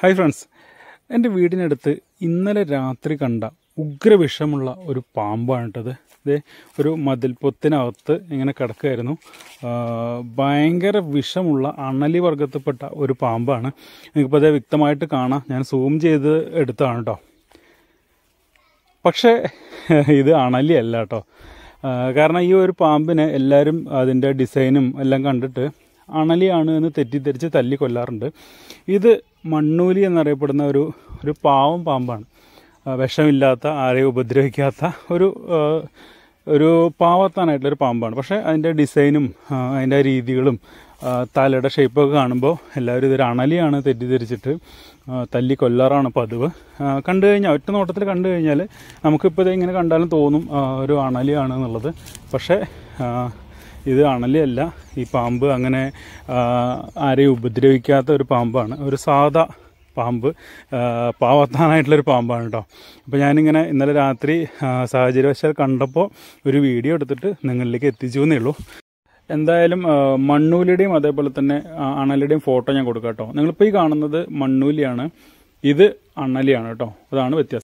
hi friends എൻ്റെ വീടിനടുത്ത് ഇന്നലെ രാത്രി കണ്ട ഉഗ്രവിഷമുള്ള ഒരു പാമ്പാണ് കേട്ടത് ഇത് ഒരു മതിൽപ്പൊത്തിനകത്ത് ഇങ്ങനെ കിടക്കുമായിരുന്നു ഭയങ്കര വിഷമുള്ള അണലി വർഗത്തിൽപ്പെട്ട ഒരു പാമ്പാണ് നിങ്ങൾക്കിപ്പോൾ അതേ വ്യക്തമായിട്ട് കാണാം ഞാൻ സൂം ചെയ്ത് എടുത്തതാണ് കേട്ടോ പക്ഷേ ഇത് അണലി അല്ല കേട്ടോ കാരണം ഈ ഒരു പാമ്പിനെ എല്ലാവരും അതിൻ്റെ ഡിസൈനും എല്ലാം കണ്ടിട്ട് അണലിയാണ് എന്ന് തെറ്റിദ്ധരിച്ച് തല്ലി കൊല്ലാറുണ്ട് ഇത് മണ്ണൂലി എന്നറിയപ്പെടുന്ന ഒരു ഒരു പാവം പാമ്പാണ് വിഷമില്ലാത്ത ആരെയും ഉപദ്രവിക്കാത്ത ഒരു ഒരു പാവത്താനായിട്ടുള്ളൊരു പാമ്പാണ് പക്ഷേ അതിൻ്റെ ഡിസൈനും അതിൻ്റെ രീതികളും തലയുടെ ഷേപ്പൊക്കെ കാണുമ്പോൾ എല്ലാവരും ഇതൊരു അണലിയാണ് തെറ്റിദ്ധരിച്ചിട്ട് തല്ലി കൊല്ലാറാണ് പതിവ് കണ്ടു കഴിഞ്ഞാൽ ഒറ്റ നോട്ടത്തിൽ കണ്ടു കഴിഞ്ഞാൽ നമുക്കിപ്പോൾ ഇത് ഇങ്ങനെ കണ്ടാലും തോന്നും ഒരു അണലിയാണ് എന്നുള്ളത് പക്ഷേ ഇത് അണലിയല്ല ഈ പാമ്പ് അങ്ങനെ ആരെയും ഉപദ്രവിക്കാത്ത ഒരു പാമ്പാണ് ഒരു സാധാ പാമ്പ് പാവത്താനായിട്ടുള്ളൊരു പാമ്പാണ് കേട്ടോ അപ്പോൾ ഞാനിങ്ങനെ ഇന്നലെ രാത്രി സാഹചര്യവശാൽ കണ്ടപ്പോൾ ഒരു വീഡിയോ എടുത്തിട്ട് നിങ്ങളിലേക്ക് എത്തിച്ചു എന്നേ ഉള്ളൂ എന്തായാലും മണ്ണൂലിയുടെയും അതേപോലെ തന്നെ അണലിയുടെയും ഫോട്ടോ ഞാൻ കൊടുക്കാം കേട്ടോ നിങ്ങളിപ്പോൾ ഈ കാണുന്നത് മണ്ണൂലിയാണ് ഇത് അണലിയാണ് കേട്ടോ അതാണ് വ്യത്യാസം